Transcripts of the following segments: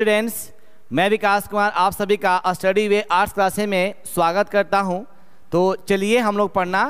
Students मैं विकास कुमार आप सभी का स्टडी वे आर्ट्स क्लासे में स्वागत करता हूं तो चलिए हम लोग पढ़ना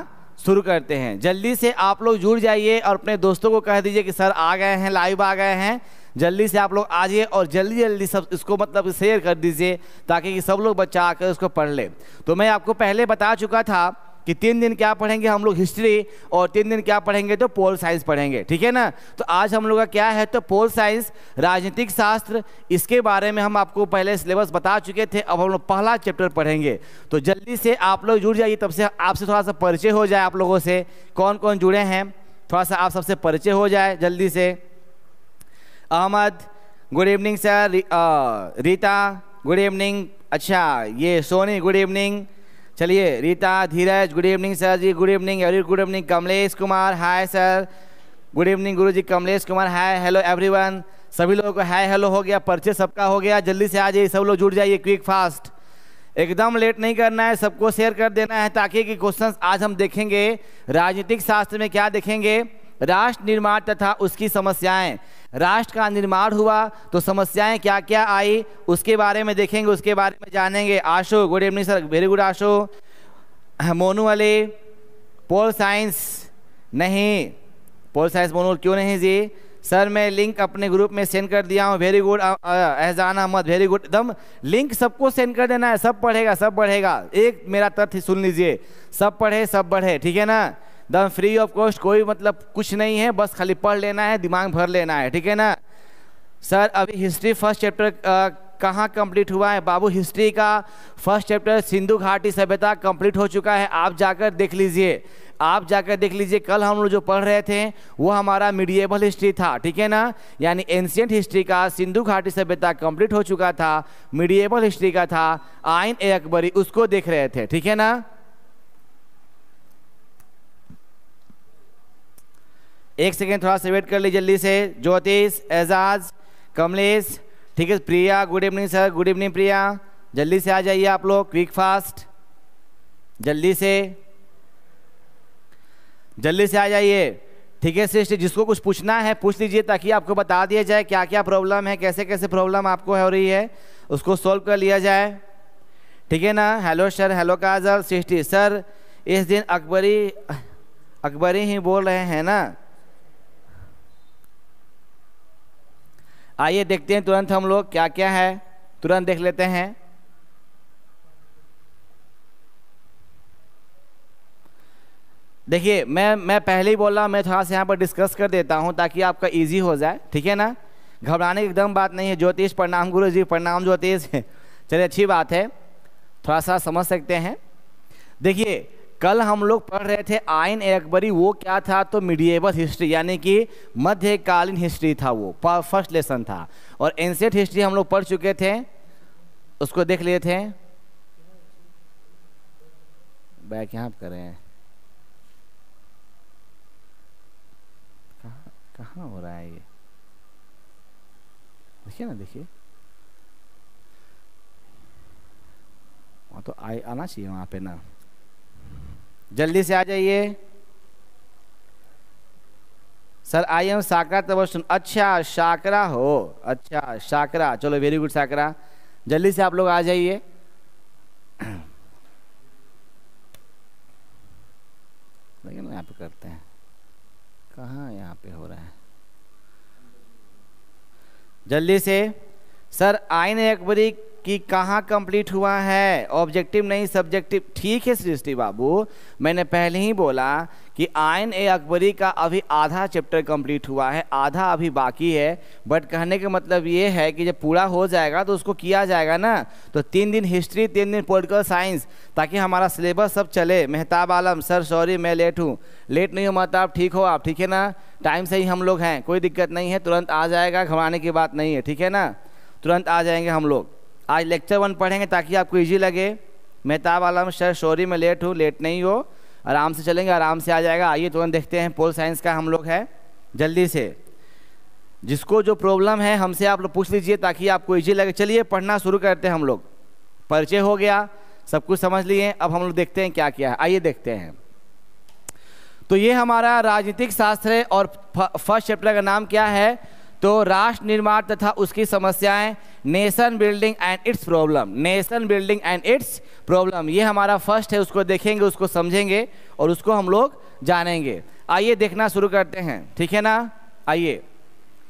शुरू करते हैं जल्दी से आप लोग जुड़ जाइए और अपने दोस्तों को कह दीजिए कि सर आ गए हैं लाइव आ गए हैं जल्दी से आप लोग आ जाइए और जल्दी जल्दी सब इसको मतलब शेयर कर दीजिए ताकि सब लोग बच्चा आकर उसको पढ़ ले तो मैं आपको पहले बता चुका था कि तीन दिन क्या पढ़ेंगे हम लोग हिस्ट्री और तीन दिन क्या पढ़ेंगे तो पोल साइंस पढ़ेंगे ठीक है ना तो आज हम लोग का क्या है तो पोल साइंस राजनीतिक शास्त्र इसके बारे में हम आपको पहले सिलेबस बता चुके थे अब हम लोग पहला चैप्टर पढ़ेंगे तो जल्दी से आप लोग जुड़ जाइए तब से आपसे थोड़ा सा परिचय हो जाए आप लोगों से कौन कौन जुड़े हैं थोड़ा सा आप सबसे परिचय हो जाए जल्दी से Ahmad good evening sir Rita good evening अच्छा ये सोनी गुड इवनिंग चलिए Rita Dheeraj good evening sir ji good evening every good evening Kamlesh Kumar hi sir good evening guru ji Kamlesh Kumar hi hello everyone सभी लोगों को हाय हेलो हो गया परिचय सबका हो गया जल्दी से आ जाइए सब लोग जुड़ जाइए क्विक फास्ट एकदम लेट नहीं करना है सबको शेयर कर देना है ताकि कि क्वेश्चंस आज हम देखेंगे राजनीतिक शास्त्र में क्या देखेंगे राष्ट्र निर्माण तथा उसकी समस्याएं राष्ट्र का निर्माण हुआ तो समस्याएं क्या क्या आई उसके बारे में देखेंगे उसके बारे में जानेंगे Asho good evening sir very good Asho Monu Ali pol science नहीं पोल साइंस मोनू क्यों नहीं जी सर मैं लिंक अपने ग्रुप में सेंड कर दिया हूँ very good Ehjan Ahmad very good एकदम लिंक सबको सेंड कर देना है सब पढ़ेगा सब पढ़ेगा एक मेरा तथ्य सुन लीजिए सब पढ़े सब बढ़े ठीक है ना एकदम फ्री ऑफ कॉस्ट कोई मतलब कुछ नहीं है बस खाली पढ़ लेना है दिमाग भर लेना है ठीक है ना सर अभी हिस्ट्री फर्स्ट चैप्टर कहाँ कंप्लीट हुआ है बाबू हिस्ट्री का फर्स्ट चैप्टर सिंधु घाटी सभ्यता कंप्लीट हो चुका है आप जाकर देख लीजिए आप जाकर देख लीजिए कल हम लोग जो पढ़ रहे थे वो हमारा मीडिएबल हिस्ट्री था ठीक है ना यानी एंशियंट हिस्ट्री का सिंधु घाटी सभ्यता कंप्लीट हो चुका था मीडिएबल हिस्ट्री का था आइन ए अकबरी उसको देख रहे थे ठीक है ना एक सेकेंड थोड़ा सा वेट कर लीजिए जल्दी से ज्योतिष एजाज कमलेश ठीक है Priya good evening sir good evening Priya जल्दी से आ जाइए आप लोग क्विक फास्ट जल्दी से जल्दी से आ जाइए ठीक है श्रेष्ठ जिसको कुछ पूछना है पूछ लीजिए ताकि आपको बता दिया जाए क्या क्या प्रॉब्लम है कैसे कैसे प्रॉब्लम आपको हो रही है उसको सॉल्व कर लिया जाए ठीक है ना hello sir hello Kajal Srishti sir इस दिन अकबरी अकबरी ही बोल रहे हैं ना आइए देखते हैं तुरंत हम लोग क्या क्या है तुरंत देख लेते हैं देखिए मैं मैं पहले ही बोल रहा मैं थोड़ा सा यहाँ पर डिस्कस कर देता हूँ ताकि आपका इजी हो जाए ठीक है ना घबराने की एकदम बात नहीं है ज्योतिष प्रणाम गुरु जी प्रणाम ज्योतिष चलिए अच्छी बात है थोड़ा सा समझ सकते हैं देखिए कल हम लोग पढ़ रहे थे आयन अकबरी वो क्या था तो मीडिएबल हिस्ट्री यानी कि मध्यकालीन हिस्ट्री था वो फर्स्ट लेसन था और एंसेंट हिस्ट्री हम लोग पढ़ चुके थे उसको देख लिए थे बैक यहाँ कर कहाँ हो रहा है ये देखिए ना देखिए वहाँ तो आना चाहिए वहाँ पे ना जल्दी से आ जाइए सर आई एम साकरा तबस्टन अच्छा साकरा हो अच्छा साकरा चलो वेरी गुड साकरा जल्दी से आप लोग आ जाइए लेकिन यहाँ पे करते हैं कहाँ यहाँ पे हो रहा है जल्दी से सर आईन अकबरी कि कहाँ कंप्लीट हुआ है ऑब्जेक्टिव नहीं सब्जेक्टिव ठीक है सृष्टि बाबू मैंने पहले ही बोला कि आयन ए अकबरी का अभी आधा चैप्टर कंप्लीट हुआ है आधा अभी बाकी है बट कहने का मतलब ये है कि जब पूरा हो जाएगा तो उसको किया जाएगा ना तो तीन दिन हिस्ट्री तीन दिन पोलिटिकल साइंस ताकि हमारा सिलेबस सब चले मेहताब आलम सर सॉरी मैं लेट हूँ लेट नहीं हो मेहताब ठीक हो आप ठीक है ना टाइम से ही हम लोग हैं कोई दिक्कत नहीं है तुरंत आ जाएगा घबराने की बात नहीं है ठीक है ना तुरंत आ जाएंगे हम लोग आज लेक्चर वन पढ़ेंगे ताकि आपको ईजी लगे मेहताब तो आलम सर शोरी में लेट हूँ लेट नहीं हो आराम से चलेंगे आराम से आ जाएगा आइए तुरंत देखते हैं पोल साइंस का हम लोग है जल्दी से जिसको जो प्रॉब्लम है हमसे आप लोग पूछ लीजिए ताकि आपको ईजी लगे चलिए पढ़ना शुरू करते हैं हम लोग परिचय हो गया सब कुछ समझ लिए अब हम लोग देखते हैं क्या क्या है आइए देखते हैं तो ये हमारा राजनीतिक शास्त्र है और फर्स्ट चैप्टर का नाम क्या है तो राष्ट्र निर्माण तथा उसकी समस्याएं nation building and its problem nation building and its problem ये हमारा फर्स्ट है उसको देखेंगे उसको समझेंगे और उसको हम लोग जानेंगे आइए देखना शुरू करते हैं ठीक है ना आइए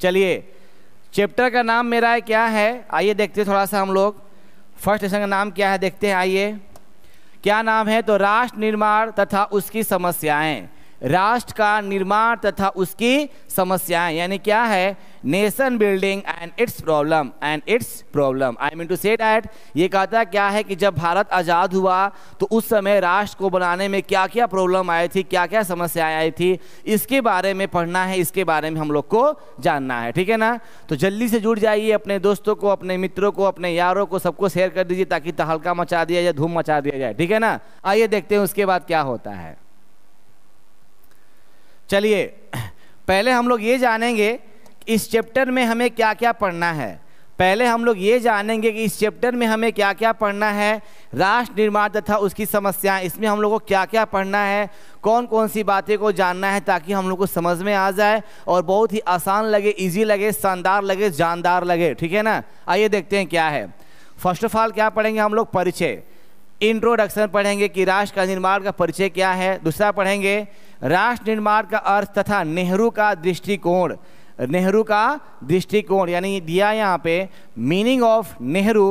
चलिए चैप्टर का नाम मेरा है क्या है आइए देखते हैं थोड़ा सा हम लोग फर्स्ट सेशन का नाम क्या है देखते हैं आइए क्या नाम है तो राष्ट्र निर्माण तथा उसकी समस्याएं राष्ट्र का निर्माण तथा उसकी समस्याएं यानी क्या है nation building and its problem and its problem I mean to say that ये कहता क्या है कि जब भारत आज़ाद हुआ तो उस समय राष्ट्र को बनाने में क्या क्या प्रॉब्लम आई थी क्या क्या समस्याएं आई थी इसके बारे में पढ़ना है इसके बारे में हम लोग को जानना है ठीक है ना तो जल्दी से जुड़ जाइए अपने दोस्तों को अपने मित्रों को अपने यारों को सबको शेयर कर दीजिए ताकि तहलका मचा दिया जाए धूम मचा दिया जाए ठीक है ना आइए देखते हैं उसके बाद क्या होता है चलिए पहले हम लोग ये जानेंगे इस चैप्टर में हमें क्या क्या पढ़ना है पहले हम लोग ये जानेंगे कि इस चैप्टर में हमें क्या क्या पढ़ना है राष्ट्र निर्माण तथा उसकी समस्याएं इसमें हम लोग को क्या क्या पढ़ना है कौन कौन सी बातें को जानना है ताकि हम लोग को समझ में आ जाए और बहुत ही आसान लगे इजी लगे शानदार लगे जानदार लगे ठीक है ना आइए देखते हैं क्या है फर्स्ट ऑफ ऑल क्या पढ़ेंगे हम लोग परिचय इंट्रोडक्शन पढ़ेंगे कि राष्ट्र का निर्माण का परिचय क्या है दूसरा पढ़ेंगे राष्ट्र निर्माण का अर्थ तथा नेहरू का दृष्टिकोण नेहरू का दृष्टिकोण यानी दिया यहाँ पे meaning of Nehru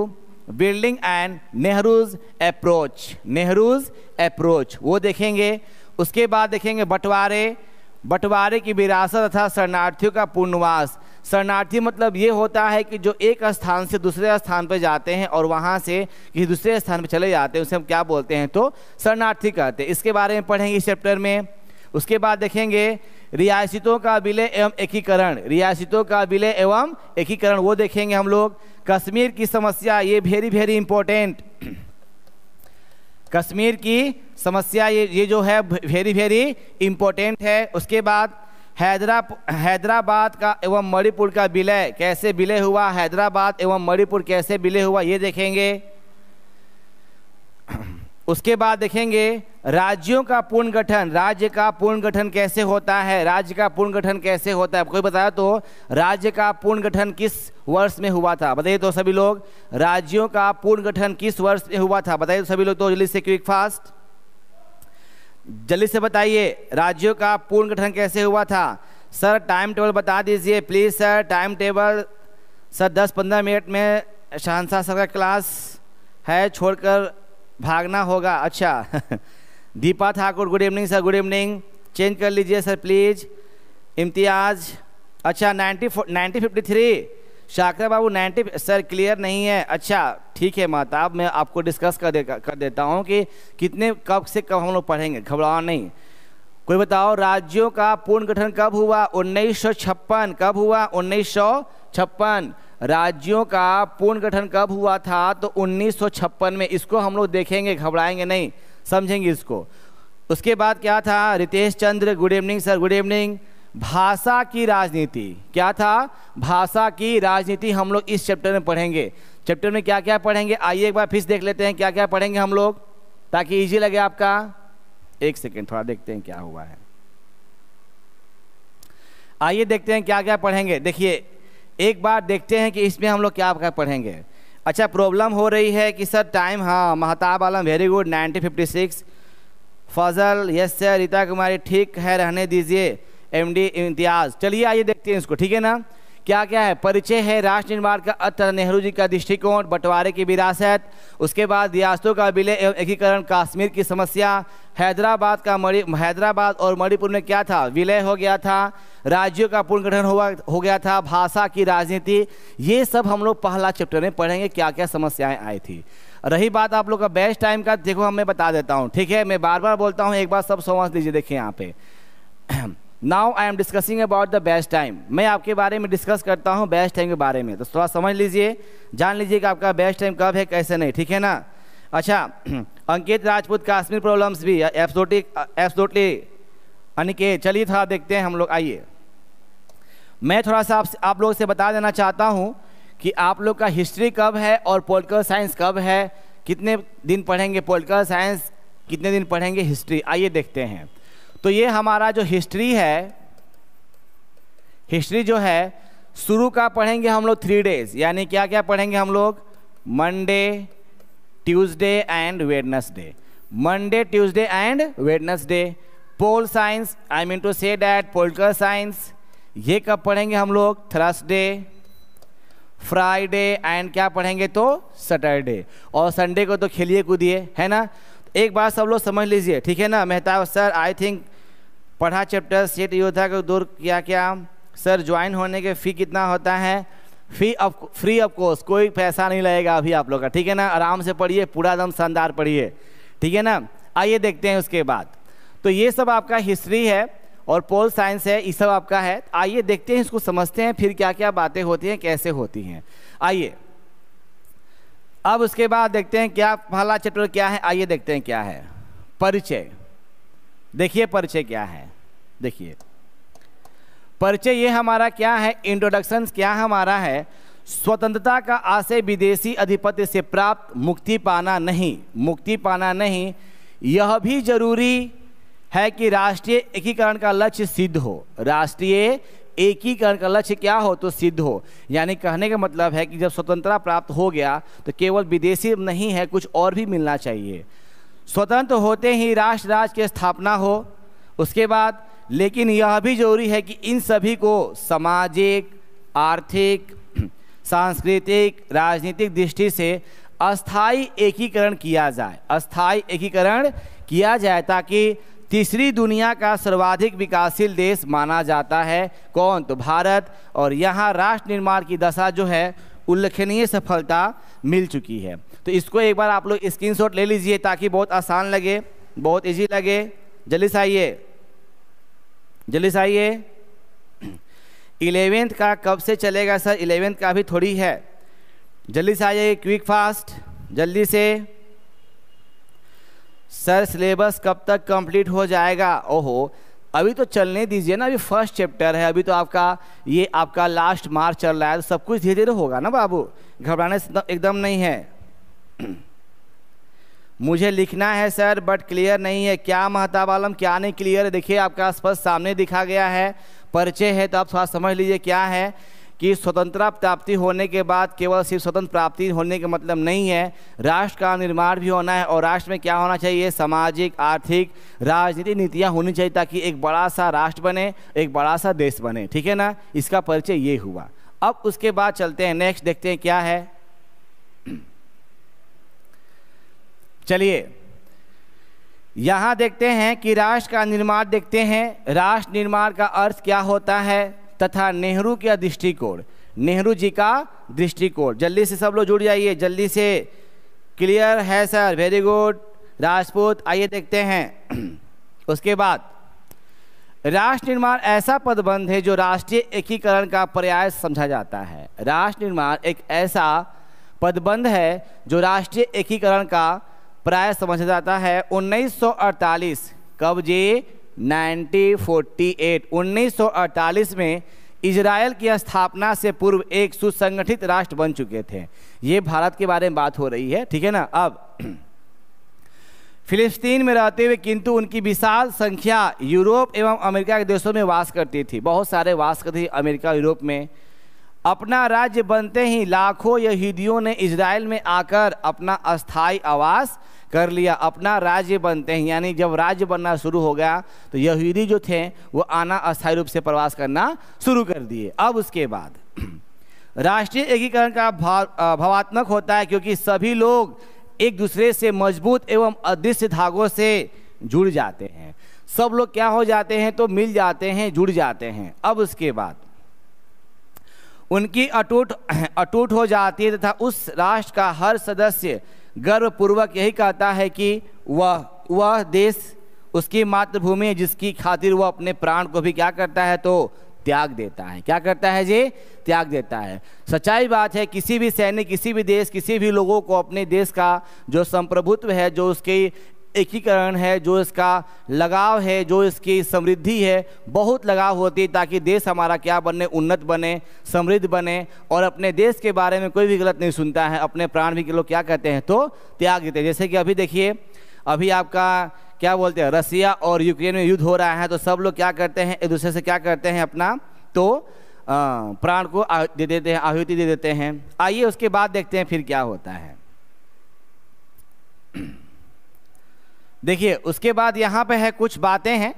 building and Nehru's approach Nehru's approach वो देखेंगे उसके बाद देखेंगे बंटवारे बंटवारे की विरासत तथा शरणार्थियों का पुनर्वास शरणार्थी मतलब ये होता है कि जो एक स्थान से दूसरे स्थान पर जाते हैं और वहाँ से किसी दूसरे स्थान पर चले जाते हैं उसे हम क्या बोलते हैं तो शरणार्थी कहते हैं इसके बारे में पढ़ेंगे इस चैप्टर में उसके बाद देखेंगे रियासतों का विलय एवं एकीकरण रियासतों का विलय एवं एकीकरण वो देखेंगे हम लोग कश्मीर की समस्या ये वेरी वेरी इंपॉर्टेंट कश्मीर की समस्या ये ये जो है वेरी वेरी इंपॉर्टेंट है उसके बाद हैदरा हैदराबाद का एवं मणिपुर का विलय कैसे विलय हुआ हैदराबाद एवं मणिपुर कैसे विलय हुआ ये देखेंगे उसके बाद देखेंगे राज्यों का पूर्ण गठन राज्य का पूर्ण गठन कैसे होता है राज्य का पूर्ण गठन कैसे होता है कोई बताया तो राज्य का पूर्ण गठन किस वर्ष में हुआ था बताइए तो सभी लोग राज्यों का पूर्ण गठन किस वर्ष में हुआ था बताइए तो सभी लोग तो जल्दी से क्विक फास्ट जल्दी से बताइए राज्यों का पूर्ण गठन कैसे हुआ था सर टाइम टेबल बता दीजिए please sir time table sir दस पंद्रह मिनट में शहनशाह सर का क्लास है छोड़कर भागना होगा अच्छा Deepa Thakur good evening sir good evening change कर लीजिए सर प्लीज़ इम्तियाज़ अच्छा ninety ninety fifty three Shakar Babu ninety sir clear नहीं है अच्छा ठीक है माता अब मैं आपको डिस्कस कर दे कर देता हूँ कि कितने कब से कब हम लोग पढ़ेंगे घबराओ नहीं कोई बताओ राज्यों का पूर्ण गठन कब हुआ उन्नीस कब हुआ उन्नीस राज्यों का पुनर्गठन कब हुआ था तो 1956 में इसको हम लोग देखेंगे घबराएंगे नहीं समझेंगे इसको उसके बाद क्या था Ritesh Chandra good evening sir good evening भाषा की राजनीति क्या था भाषा की राजनीति हम लोग इस चैप्टर में पढ़ेंगे चैप्टर में क्या क्या पढ़ेंगे आइए एक बार फिर देख लेते हैं क्या क्या पढ़ेंगे हम लोग ताकि इजी लगे आपका एक सेकेंड थोड़ा देखते हैं क्या हुआ है आइए देखते हैं क्या क्या पढ़ेंगे देखिए एक बार देखते हैं कि इसमें हम लोग क्या क्या पढ़ेंगे अच्छा प्रॉब्लम हो रही है कि सर टाइम हाँ Mahtab Alam very good 1956 Fazal yes sir Rita Kumari ठीक है रहने दीजिए एमडी इम्तियाज़ चलिए आइए देखते हैं इसको ठीक है ना क्या क्या है परिचय है राष्ट्र निर्माण का अतः नेहरू जी का दृष्टिकोण बंटवारे की विरासत उसके बाद रियासतों का विलय एवं एकीकरण काश्मीर की समस्या हैदराबाद का मणि हैदराबाद और मणिपुर में क्या था विलय हो गया था राज्यों का पुनर्गठन हुआ हो गया था भाषा की राजनीति ये सब हम लोग पहला चैप्टर में पढ़ेंगे क्या क्या समस्याएँ आई थी रही बात आप लोग का बेस्ट टाइम का देखो हम मैं बता देता हूँ ठीक है मैं बार बार बोलता हूँ एक बार सब समझ लीजिए देखिए यहाँ पे now I am discussing about the best time मैं आपके बारे में डिस्कस करता हूँ बेस्ट टाइम के बारे में तो थोड़ा समझ लीजिए जान लीजिए कि आपका बेस्ट टाइम कब है कैसे नहीं ठीक है ना अच्छा अंकित राजपूत काश्मीर प्रॉब्लम्स भी एब्सोटिक यानी अनिकेत चलिए थोड़ा देखते हैं हम लोग आइए मैं थोड़ा सा आप, आप लोग से बता देना चाहता हूँ कि आप लोग का हिस्ट्री कब है और पोलिटिकल साइंस कब है कितने दिन पढ़ेंगे पोलिटिकल साइंस कितने दिन पढ़ेंगे हिस्ट्री आइए देखते हैं तो ये हमारा जो हिस्ट्री है हिस्ट्री जो है शुरू का पढ़ेंगे हम लोग थ्री डेज यानी क्या क्या पढ़ेंगे हम लोग Monday Tuesday and Wednesday Monday Tuesday and Wednesday pol science I mean to say that political science ये कब पढ़ेंगे हम लोग थर्सडे फ्राइडे एंड क्या पढ़ेंगे तो सैटरडे और संडे को तो खेलिए कूदिए है ना एक बात सब लोग समझ लीजिए ठीक है ना मेहताब सर आई थिंक पढ़ा चैप्टर सेट योद्धा को दूर किया क्या सर ज्वाइन होने के फ़ी कितना होता है fee up free of course कोई पैसा नहीं लगेगा अभी आप लोग का ठीक है ना आराम से पढ़िए पूरा दम शानदार पढ़िए ठीक है ना आइए देखते हैं उसके बाद तो ये सब आपका हिस्ट्री है और पोल साइंस है ये सब आपका है आइए देखते हैं इसको समझते हैं फिर क्या क्या बातें होती हैं कैसे होती हैं आइए अब उसके बाद देखते हैं क्या पहला चैप्टर क्या है आइए देखते हैं क्या है परिचय देखिए परिचय क्या है देखिए परिचय ये हमारा क्या है इंट्रोडक्शन क्या हमारा है स्वतंत्रता का आशय विदेशी अधिपत्य से प्राप्त मुक्ति पाना नहीं मुक्ति पाना नहीं यह भी जरूरी है कि राष्ट्रीय एकीकरण का लक्ष्य सिद्ध हो राष्ट्रीय एकीकरण का लक्ष्य क्या हो तो सिद्ध हो यानी कहने का मतलब है कि जब स्वतंत्रता प्राप्त हो गया तो केवल विदेशी नहीं है कुछ और भी मिलना चाहिए स्वतंत्र होते ही राष्ट्र राज की स्थापना हो उसके बाद लेकिन यह भी जरूरी है कि इन सभी को सामाजिक आर्थिक सांस्कृतिक राजनीतिक दृष्टि से अस्थाई एकीकरण किया जाए अस्थाई एकीकरण किया जाए ताकि तीसरी दुनिया का सर्वाधिक विकासशील देश माना जाता है कौन तो भारत और यहाँ राष्ट्र निर्माण की दशा जो है उल्लेखनीय सफलता मिल चुकी है तो इसको एक बार आप लोग स्क्रीन ले लीजिए ताकि बहुत आसान लगे बहुत ईजी लगे जल्दी से आइए जल्दी से आइए इलेवेंथ का कब से चलेगा सर इलेवेंथ का भी थोड़ी है जल्दी से आइए क्विक फास्ट जल्दी से सर सिलेबस कब तक कंप्लीट हो जाएगा ओहो अभी तो चलने दीजिए ना अभी फर्स्ट चैप्टर है अभी तो आपका ये आपका लास्ट मार्च चल रहा है तो सब कुछ धीरे धीरे होगा ना बाबू घबराने तो एकदम नहीं है मुझे लिखना है सर बट क्लियर नहीं है क्या महताब आलम क्या नहीं क्लियर है देखिए आपका स्पष्ट सामने दिखा गया है परिचय है तो आप थोड़ा समझ लीजिए क्या है कि स्वतंत्रता प्राप्ति होने के बाद केवल सिर्फ स्वतंत्र प्राप्ति होने का मतलब नहीं है राष्ट्र का निर्माण भी होना है और राष्ट्र में क्या होना चाहिए सामाजिक आर्थिक राजनीतिक नीतियाँ होनी चाहिए ताकि एक बड़ा सा राष्ट्र बने एक बड़ा सा देश बने ठीक है ना इसका परिचय ये हुआ अब उसके बाद चलते हैं नेक्स्ट देखते हैं क्या है चलिए यहाँ देखते हैं कि राष्ट्र का निर्माण देखते हैं राष्ट्र निर्माण का अर्थ क्या होता है तथा नेहरू का दृष्टिकोण नेहरू जी का दृष्टिकोण जल्दी से सब लोग जुड़ जाइए जल्दी से क्लियर है सर वेरी गुड राजपूत आइए देखते हैं उसके बाद राष्ट्र निर्माण ऐसा पदबंध है जो राष्ट्रीय एकीकरण का प्रयास समझा जाता है राष्ट्र निर्माण एक ऐसा पदबंध है जो राष्ट्रीय एकीकरण का प्राय समझा जाता है 1948 कब जी 1948 1948 में इसराइल की स्थापना से पूर्व एक सुसंगठित राष्ट्र बन चुके थे ये भारत के बारे में बात हो रही है ठीक है ना अब फिलिस्तीन में रहते हुए किंतु उनकी विशाल संख्या यूरोप एवं अमेरिका के देशों में वास करती थी बहुत सारे वास करते थे अमेरिका यूरोप में अपना राज्य बनते ही लाखों यहूदियों ने इसराइल में आकर अपना अस्थाई आवास कर लिया अपना राज्य बनते हैं यानी जब राज्य बनना शुरू हो गया तो यहूदी जो थे वो आना अस्थायी रूप से प्रवास करना शुरू कर दिए अब उसके बाद राष्ट्रीय एकीकरण का भाव भावात्मक होता है क्योंकि सभी लोग एक दूसरे से मजबूत एवं अदृश्य धागों से जुड़ जाते हैं सब लोग क्या हो जाते हैं तो मिल जाते हैं जुड़ जाते हैं अब उसके बाद उनकी अटूट अटूट हो जाती है तथा उस राष्ट्र का हर सदस्य गर्वपूर्वक यही कहता है कि वह वह देश उसकी मातृभूमि है जिसकी खातिर वह अपने प्राण को भी क्या करता है तो त्याग देता है क्या करता है जी त्याग देता है सच्चाई बात है किसी भी सैनिक किसी भी देश किसी भी लोगों को अपने देश का जो संप्रभुत्व है जो उसकी एकीकरण है जो इसका लगाव है जो इसकी समृद्धि है बहुत लगाव होती है ताकि देश हमारा क्या बने उन्नत बने समृद्ध बने और अपने देश के बारे में कोई भी गलत नहीं सुनता है अपने प्राण भी के लोग क्या कहते हैं तो त्याग देते हैं जैसे कि अभी देखिए अभी आपका क्या बोलते हैं रसिया और यूक्रेन में युद्ध हो रहा है तो सब लोग क्या करते हैं एक दूसरे से क्या करते हैं अपना तो प्राण को दे देते हैं आहुति दे देते हैं आइए उसके बाद देखते हैं फिर क्या होता है देखिए उसके बाद यहाँ पे है कुछ बातें हैं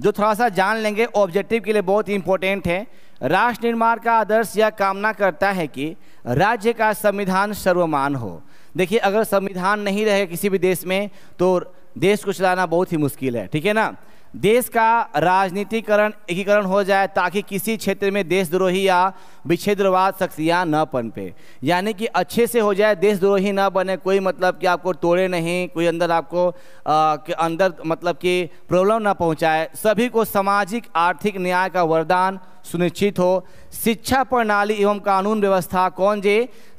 जो थोड़ा सा जान लेंगे ऑब्जेक्टिव के लिए बहुत ही इंपॉर्टेंट है राष्ट्र निर्माण का आदर्श यह कामना करता है कि राज्य का संविधान सर्वमान हो देखिए अगर संविधान नहीं रहे किसी भी देश में तो देश को चलाना बहुत ही मुश्किल है ठीक है ना देश का राजनीतिकरण एकीकरण हो जाए ताकि किसी क्षेत्र में देशद्रोही या विच्छेदवाद शख्सियाँ न पनपे यानी कि अच्छे से हो जाए देशद्रोही न बने कोई मतलब कि आपको तोड़े नहीं कोई अंदर आपको आ, के अंदर मतलब कि प्रॉब्लम न पहुँचाए सभी को सामाजिक आर्थिक न्याय का वरदान सुनिश्चित हो शिक्षा प्रणाली एवं कानून व्यवस्था कौन जे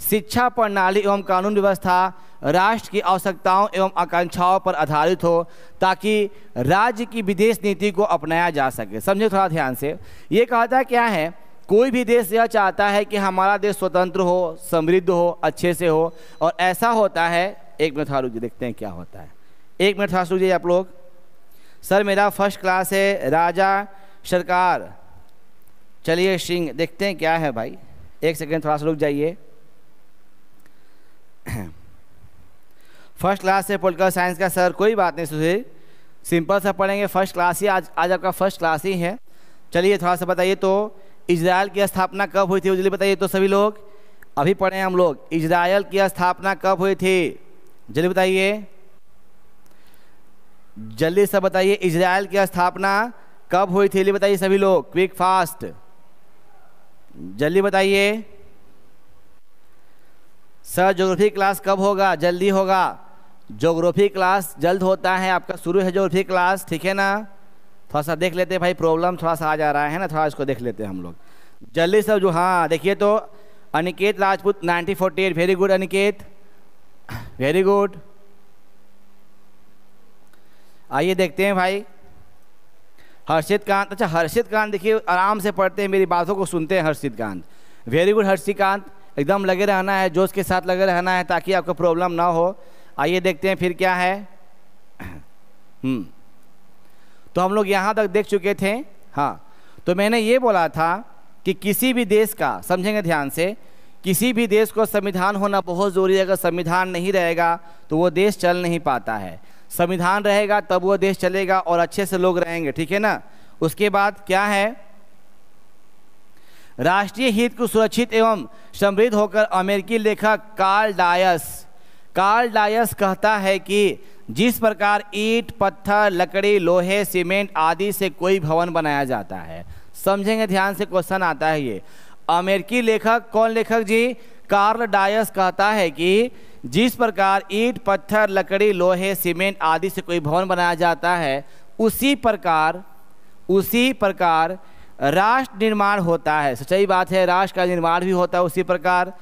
शिक्षा प्रणाली एवं कानून व्यवस्था राष्ट्र की आवश्यकताओं एवं आकांक्षाओं पर आधारित हो ताकि राज्य की विदेश नीति को अपनाया जा सके समझे थोड़ा ध्यान से ये कहता क्या है कोई भी देश यह चाहता है कि हमारा देश स्वतंत्र हो समृद्ध हो अच्छे से हो और ऐसा होता है एक मिनट थोड़ा रुझे देखते हैं क्या होता है एक मिनट थोड़ा रुझे आप लोग सर मेरा फर्स्ट क्लास है राजा सरकार चलिए सिंह देखते हैं क्या है भाई एक सेकेंड थोड़ा सा रुक जाइए फर्स्ट क्लास से पोलिटिकल साइंस का सर कोई बात नहीं सुधीर सिंपल सा पढ़ेंगे फर्स्ट क्लास ही आज आज आपका फर्स्ट क्लास ही है चलिए थोड़ा सा बताइए तो इसराइल की स्थापना कब हुई थी उजली बताइए तो सभी लोग अभी पढ़े हम लोग इसराइल की स्थापना कब हुई थी जल्दी बताइए जल्दी से बताइए इजराइल की स्थापना कब हुई थी बताइए सभी लोग क्विक फास्ट जल्दी बताइए सर ज्योग्राफी क्लास कब होगा जल्दी होगा जोग्राफी क्लास जल्द होता है आपका शुरू है जोग्राफी क्लास ठीक है ना थोड़ा सा देख लेते हैं भाई प्रॉब्लम थोड़ा सा आ जा रहा है ना थोड़ा इसको देख लेते हैं हम लोग जल्दी सब जो हाँ देखिए तो Aniket Rajput 1948 very good Aniket very good आइए देखते हैं भाई हर्षित कांत अच्छा हर्षित कांत देखिए आराम से पढ़ते हैं मेरी बातों को सुनते हैं हर्षित कांत वेरी गुड हर्षित कांत एकदम लगे रहना है जोश के साथ लगे रहना है ताकि आपको प्रॉब्लम ना हो आइए देखते हैं फिर क्या है हम्म। तो हम लोग यहाँ तक देख चुके थे हाँ तो मैंने ये बोला था कि किसी भी देश का समझेंगे ध्यान से किसी भी देश को संविधान होना बहुत ज़रूरी है अगर संविधान नहीं रहेगा तो वो देश चल नहीं पाता है संविधान रहेगा तब वो देश चलेगा और अच्छे से लोग रहेंगे ठीक है ना उसके बाद क्या है राष्ट्रीय हित को सुरक्षित एवं समृद्ध होकर अमेरिकी लेखक कार्ल डायस कार्ल डायस कहता है कि जिस प्रकार ईट पत्थर लकड़ी लोहे सीमेंट आदि से कोई भवन बनाया जाता है समझेंगे ध्यान से क्वेश्चन आता है ये अमेरिकी लेखक कौन लेखक जी कार्ल डायस कहता है कि जिस प्रकार ईट पत्थर लकड़ी लोहे सीमेंट आदि से कोई भवन बनाया जाता है उसी प्रकार उसी प्रकार राष्ट्र निर्माण होता है सच्चाई बात है राष्ट्र का निर्माण भी होता है उसी प्रकार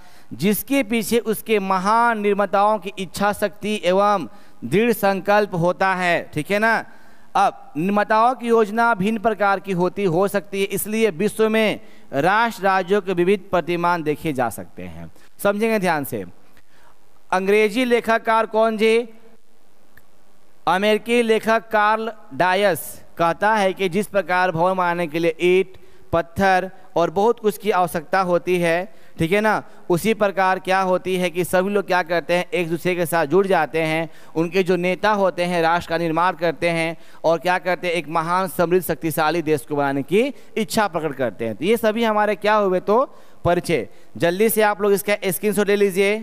जिसके पीछे उसके महान निर्माताओं की इच्छा शक्ति एवं दृढ़ संकल्प होता है ठीक है ना अब निर्माताओं की योजना भिन्न प्रकार की होती हो सकती है इसलिए विश्व में राष्ट्र राज्यों के विविध प्रतिमान देखे जा सकते हैं समझेंगे ध्यान से अंग्रेजी लेखककार कौन जी अमेरिकी लेखक कार्ल डायस कहता है कि जिस प्रकार भवन बनाने के लिए ईट पत्थर और बहुत कुछ की आवश्यकता होती है ठीक है ना उसी प्रकार क्या होती है कि सभी लोग क्या करते हैं एक दूसरे के साथ जुड़ जाते हैं उनके जो नेता होते हैं राष्ट्र का निर्माण करते हैं और क्या करते हैं एक महान समृद्ध शक्तिशाली देश को बनाने की इच्छा प्रकट करते हैं तो ये सभी हमारे क्या हुए तो परिचय जल्दी से आप लोग इसका स्क्रीन ले लीजिए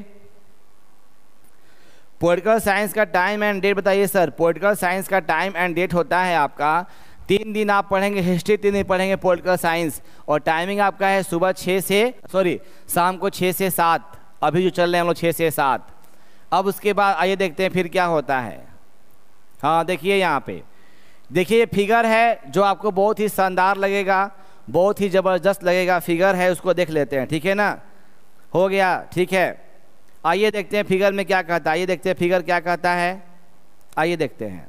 पोलिटिकल साइंस का टाइम एंड डेट बताइए सर पोलिटिकल साइंस का टाइम एंड डेट होता है आपका तीन दिन आप पढ़ेंगे हिस्ट्री तीन दिन पढ़ेंगे पोलिटिकल साइंस और टाइमिंग आपका है सुबह छः से सॉरी शाम को छः से सात अभी जो चल रहे हैं हम लोग छः से सात अब उसके बाद आइए देखते हैं फिर क्या होता है हाँ देखिए यहाँ पे देखिए ये फिगर है जो आपको बहुत ही शानदार लगेगा बहुत ही ज़बरदस्त लगेगा फिगर है उसको देख लेते हैं ठीक है ना हो गया ठीक है आइए देखते हैं फिगर में क्या कहता है आइए देखते हैं फिगर क्या कहता है आइए देखते हैं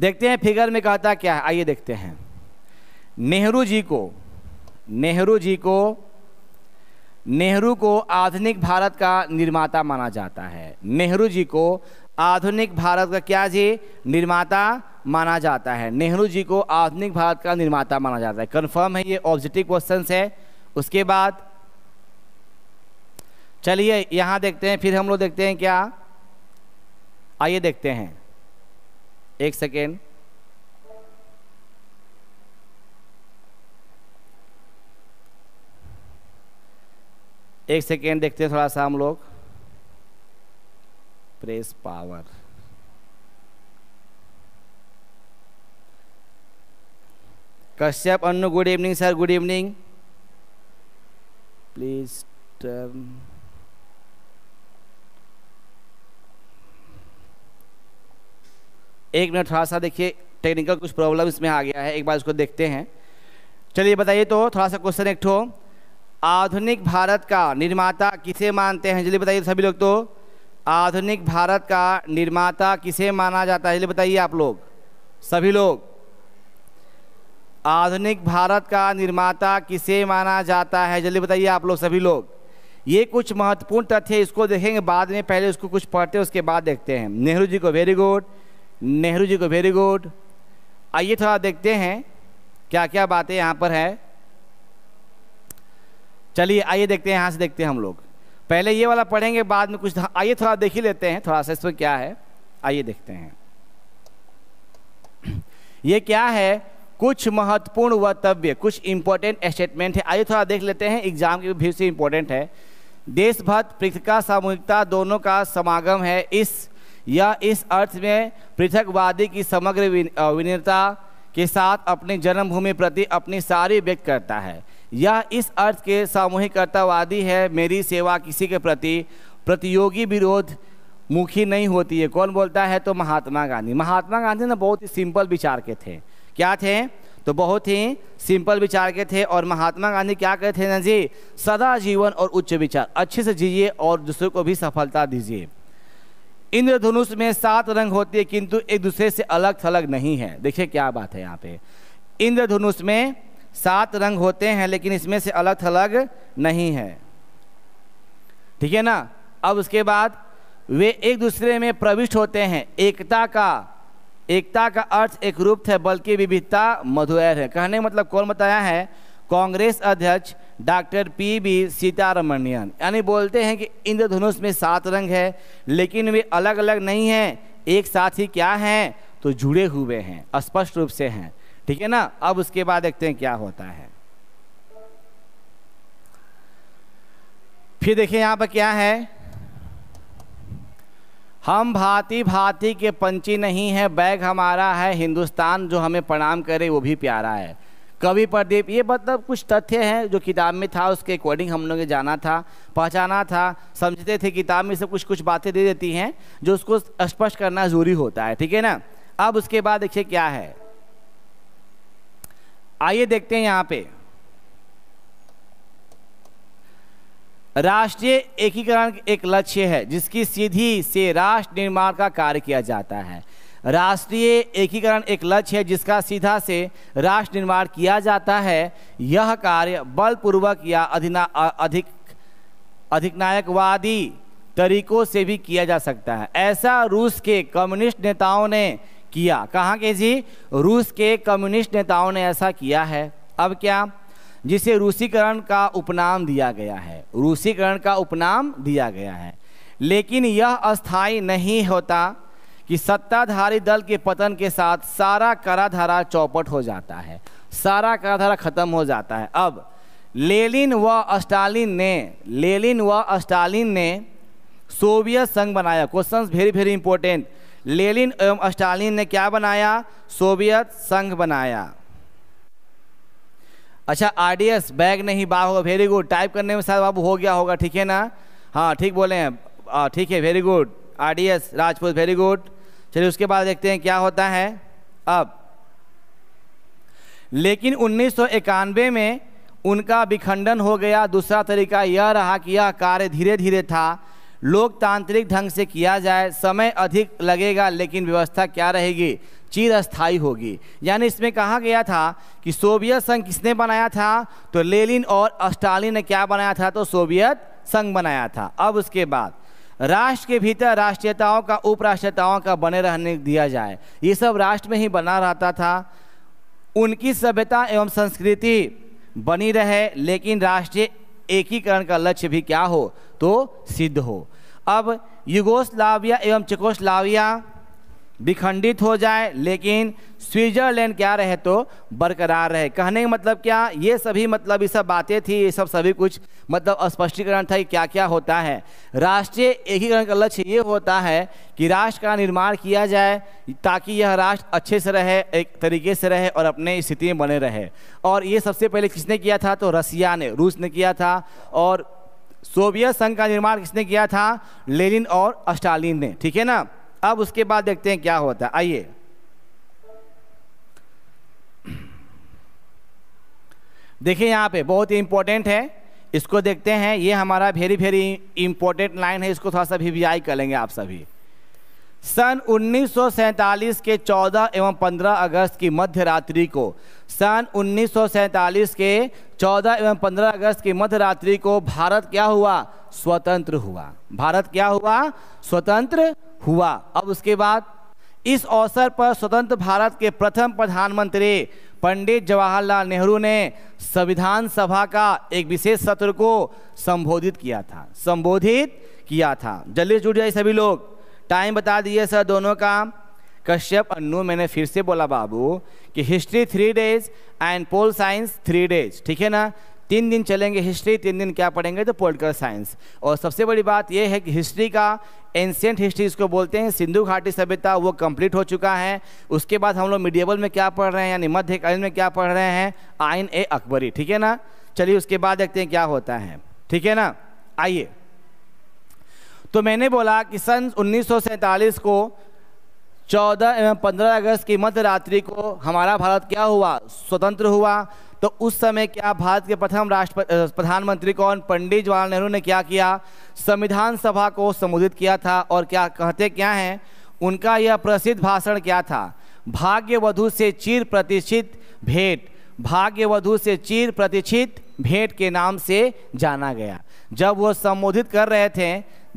देखते हैं फिगर में कहता क्या है आइए देखते हैं नेहरू जी को नेहरू जी को नेहरू को आधुनिक भारत का निर्माता माना जाता है नेहरू जी को आधुनिक भारत का क्या जी निर्माता माना जाता है नेहरू जी को आधुनिक भारत का निर्माता माना जाता है कन्फर्म है ये ऑब्जेक्टिव क्वेश्चन है उसके बाद चलिए यहाँ देखते हैं फिर हम लोग देखते हैं क्या आइए देखते हैं एक सेकेंड एक सेकेंड देखते हैं थोड़ा सा हम लोग प्रेस पावर Kashyap Annu good evening sir good evening please turn एक मिनट थोड़ा सा देखिए टेक्निकल कुछ प्रॉब्लम इसमें आ गया है एक बार इसको देखते हैं चलिए बताइए तो थोड़ा सा क्वेश्चन एक ठो आधुनिक भारत का निर्माता किसे मानते हैं चलिए बताइए सभी लोग तो आधुनिक भारत का निर्माता किसे माना जाता है चलिए बताइए आप लोग सभी लोग आधुनिक भारत का निर्माता किसे माना जाता है जल्दी बताइए आप लोग सभी लोग ये कुछ महत्वपूर्ण तथ्य इसको देखेंगे बाद में पहले उसको कुछ पढ़ते हैं उसके बाद देखते हैं नेहरू जी को वेरी गुड नेहरू जी को वेरी गुड आइए थोड़ा देखते हैं क्या क्या बातें यहाँ पर है चलिए आइए देखते हैं यहाँ से देखते हैं हम लोग पहले ये वाला पढ़ेंगे बाद में कुछ आइए थोड़ा देख ही लेते हैं थोड़ा सा इसमें क्या है आइए देखते हैं ये क्या है कुछ महत्वपूर्ण वक्तव्य कुछ इंपॉर्टेंट स्टेटमेंट है आइए थोड़ा देख लेते हैं एग्जाम के भी से इंपॉर्टेंट है देशभक्त पृथ्वी का सामूहिकता दोनों का समागम है इस यह इस अर्थ में पृथकवादी की समग्र विनता के साथ अपनी जन्मभूमि प्रति अपनी सारी व्यक्त करता है यह इस अर्थ के सामूहिकतावादी है मेरी सेवा किसी के प्रति प्रतियोगी विरोध मुखी नहीं होती है कौन बोलता है तो महात्मा गांधी महात्मा गांधी ना बहुत ही सिंपल विचार के थे क्या थे तो बहुत ही सिंपल विचार के थे और महात्मा गांधी क्या कहते थे ना जी सदा जीवन और उच्च विचार अच्छे से जीए और दूसरों को भी सफलता दीजिए इंद्रधनुष में सात रंग होते हैं किंतु एक दूसरे से अलग थलग नहीं है देखिए क्या बात है यहाँ पे इंद्रधनुष में सात रंग होते हैं लेकिन इसमें से अलग थलग नहीं है ठीक है ना अब उसके बाद वे एक दूसरे में प्रविष्ट होते हैं एकता का एकता का अर्थ एक रूप है बल्कि विविधता मधुर है कहने मतलब कौन बताया है कांग्रेस अध्यक्ष डॉक्टर पी बी सीतारमणियन यानी बोलते हैं कि इंद्रधनुष में सात रंग है लेकिन वे अलग अलग नहीं हैं एक साथ ही क्या हैं तो जुड़े हुए हैं स्पष्ट रूप से हैं ठीक है ना अब उसके बाद देखते हैं क्या होता है फिर देखिए यहाँ पर क्या है हम भांति भांति के पंछी नहीं है बैग हमारा है हिंदुस्तान जो हमें प्रणाम करे वो भी प्यारा है कवि प्रदीप ये मतलब कुछ तथ्य हैं जो किताब में था उसके अकॉर्डिंग हम लोग जाना था पहचाना था समझते थे किताब में से कुछ कुछ बातें दे देती हैं जो उसको स्पष्ट करना जरूरी होता है ठीक है ना अब उसके बाद देखिए क्या है आइए देखते हैं यहाँ पे राष्ट्रीय एकीकरण एक लक्ष्य है जिसकी सीधी से राष्ट्र निर्माण का कार्य किया जाता है राष्ट्रीय एकीकरण एक लक्ष्य है जिसका सीधा से राष्ट्र निर्माण किया जाता है यह कार्य बलपूर्वक या अधिना अधिक अधिकनायकवादी तरीकों से भी किया जा सकता है ऐसा रूस के कम्युनिस्ट नेताओं ने किया कहाँ के जी रूस के कम्युनिस्ट नेताओं ने ऐसा किया है अब क्या जिसे रूसीकरण का उपनाम दिया गया है रूसीकरण का उपनाम दिया गया है लेकिन यह अस्थाई नहीं होता कि सत्ताधारी दल के पतन के साथ सारा कराधारा चौपट हो जाता है सारा कराधारा खत्म हो जाता है अब लेलिन व स्टालिन ने लेलिन व स्टालिन ने सोवियत संघ बनाया questions very very important Lenin एवं स्टालिन ने क्या बनाया सोवियत संघ बनाया अच्छा आरडीएस बैग नहीं बाह होगा वेरी गुड टाइप करने में शायद बाबू हो गया होगा ठीक है ना हाँ ठीक बोले हैं ठीक है very good RDS Rajput very good चलिए उसके बाद देखते हैं क्या होता है अब लेकिन उन्नीस में उनका विखंडन हो गया दूसरा तरीका यह रहा कि यह कार्य धीरे धीरे था लोकतांत्रिक ढंग से किया जाए समय अधिक लगेगा लेकिन व्यवस्था क्या रहेगी अस्थायी होगी यानी इसमें कहा गया था कि सोवियत संघ किसने बनाया था तो लेलिन और स्टालिन ने क्या बनाया था तो सोवियत संघ बनाया था अब उसके बाद राष्ट्र के भीतर राष्ट्रीयताओं का उपराष्ट्रीयताओं का बने रहने दिया जाए ये सब राष्ट्र में ही बना रहता था उनकी सभ्यता एवं संस्कृति बनी रहे लेकिन राष्ट्रीय एकीकरण का लक्ष्य भी क्या हो तो सिद्ध हो अब युगोस्लाविया एवं चकोस्लाविया विखंडित हो जाए लेकिन स्विट्जरलैंड क्या रहे तो बरकरार रहे कहने का मतलब क्या ये सभी मतलब ये सब बातें थी ये सब सभी कुछ मतलब स्पष्टीकरण था कि क्या क्या होता है राष्ट्रीय एकीकरण का लक्ष्य ये होता है कि राष्ट्र का निर्माण किया जाए ताकि यह राष्ट्र अच्छे से रहे एक तरीके से रहे और अपने स्थिति में बने रहे और ये सबसे पहले किसने किया था तो रसिया ने रूस ने किया था और सोवियत संघ का निर्माण किसने किया था लेनिन और स्टालिन ने ठीक है ना अब उसके बाद देखते हैं क्या होता है आइए देखिए यहां पे बहुत ही इंपॉर्टेंट है इसको देखते हैं ये हमारा वेरी वेरी इंपॉर्टेंट लाइन है इसको थोड़ा सा भी वी कर लेंगे आप सभी सन 1947 के 14 एवं 15 अगस्त की मध्य रात्रि को सन 1947 के 14 एवं 15 अगस्त की मध्य रात्रि को भारत क्या हुआ स्वतंत्र हुआ भारत क्या हुआ स्वतंत्र हुआ अब उसके बाद इस अवसर पर स्वतंत्र भारत के प्रथम प्रधानमंत्री पंडित जवाहरलाल नेहरू ने संविधान सभा का एक विशेष सत्र को संबोधित किया था संबोधित किया था जल्दी जुड़ जाए सभी लोग टाइम बता दिए सर दोनों का कश्यप अन्नू मैंने फिर से बोला बाबू कि history three days and pol science three days ठीक है ना तीन दिन चलेंगे हिस्ट्री तीन दिन क्या पढ़ेंगे तो पोलिटिकल साइंस और सबसे बड़ी बात यह है कि हिस्ट्री का एंशियंट हिस्ट्री इसको बोलते हैं सिंधु घाटी सभ्यता वो कंप्लीट हो चुका है उसके बाद हम लोग मीडियबल में क्या पढ़ रहे हैं यानी मध्यकालीन में क्या पढ़ रहे हैं आइन ए अकबरी ठीक है ना चलिए उसके बाद देखते हैं क्या होता है ठीक है ना आइए तो मैंने बोला कि सन उन्नीस को चौदह एवं पंद्रह अगस्त की मध्य रात्रि को हमारा भारत क्या हुआ स्वतंत्र हुआ तो उस समय क्या भारत के प्रथम राष्ट्र प्रधानमंत्री कौन पंडित जवाहरलाल नेहरू ने क्या किया संविधान सभा को संबोधित किया था और क्या कहते क्या हैं उनका यह प्रसिद्ध भाषण क्या था भाग्यवधु से चिर प्रतिष्ठित भेंट भाग्यवधु से चिर प्रतिष्ठित भेंट के नाम से जाना गया जब वो संबोधित कर रहे थे